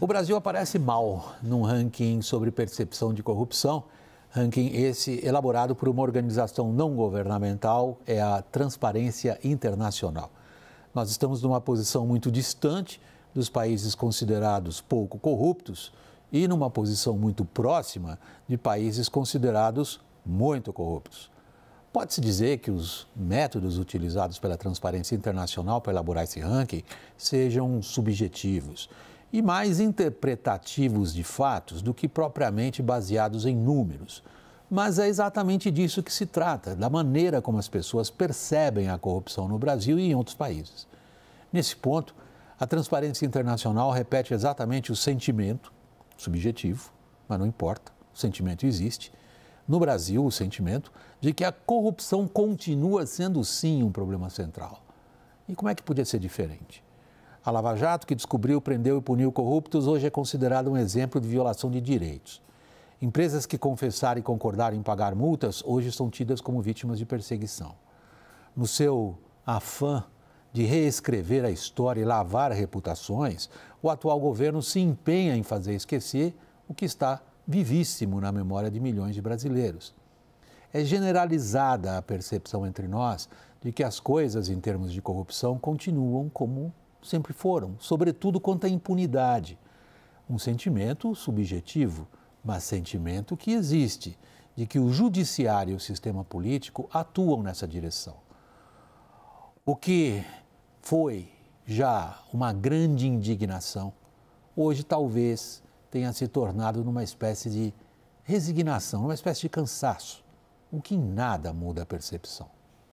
O Brasil aparece mal num ranking sobre percepção de corrupção, ranking esse elaborado por uma organização não governamental, é a Transparência Internacional. Nós estamos numa posição muito distante dos países considerados pouco corruptos e numa posição muito próxima de países considerados muito corruptos. Pode-se dizer que os métodos utilizados pela Transparência Internacional para elaborar esse ranking sejam subjetivos e mais interpretativos de fatos do que propriamente baseados em números. Mas é exatamente disso que se trata, da maneira como as pessoas percebem a corrupção no Brasil e em outros países. Nesse ponto, a Transparência Internacional repete exatamente o sentimento, subjetivo, mas não importa, o sentimento existe. No Brasil, o sentimento de que a corrupção continua sendo sim um problema central. E como é que podia ser diferente? A Lava Jato, que descobriu, prendeu e puniu corruptos, hoje é considerada um exemplo de violação de direitos. Empresas que confessaram e concordaram em pagar multas hoje são tidas como vítimas de perseguição. No seu afã de reescrever a história e lavar reputações, o atual governo se empenha em fazer esquecer o que está vivíssimo na memória de milhões de brasileiros. É generalizada a percepção entre nós de que as coisas, em termos de corrupção, continuam como sempre foram, sobretudo quanto à impunidade. Um sentimento subjetivo, mas sentimento que existe, de que o judiciário e o sistema político atuam nessa direção. O que foi já uma grande indignação, hoje talvez tenha se tornado numa espécie de resignação, numa espécie de cansaço, o que em nada muda a percepção.